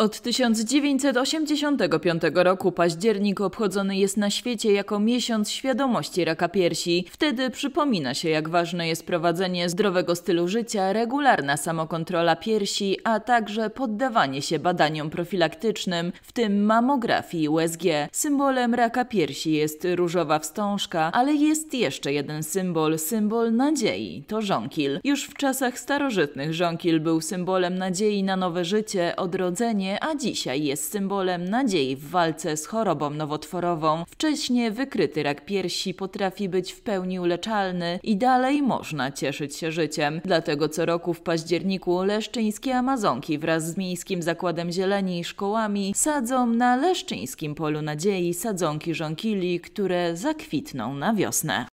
Od 1985 roku październik obchodzony jest na świecie jako miesiąc świadomości raka piersi. Wtedy przypomina się, jak ważne jest prowadzenie zdrowego stylu życia, regularna samokontrola piersi, a także poddawanie się badaniom profilaktycznym, w tym mamografii USG. Symbolem raka piersi jest różowa wstążka, ale jest jeszcze jeden symbol, symbol nadziei, to żonkil. Już w czasach starożytnych żonkil był symbolem nadziei na nowe życie, odrodzenie, a dzisiaj jest symbolem nadziei w walce z chorobą nowotworową. Wcześniej wykryty rak piersi potrafi być w pełni uleczalny i dalej można cieszyć się życiem. Dlatego co roku w październiku leszczyńskie Amazonki wraz z Miejskim Zakładem Zieleni i szkołami sadzą na leszczyńskim Polu Nadziei sadzonki żonkili, które zakwitną na wiosnę.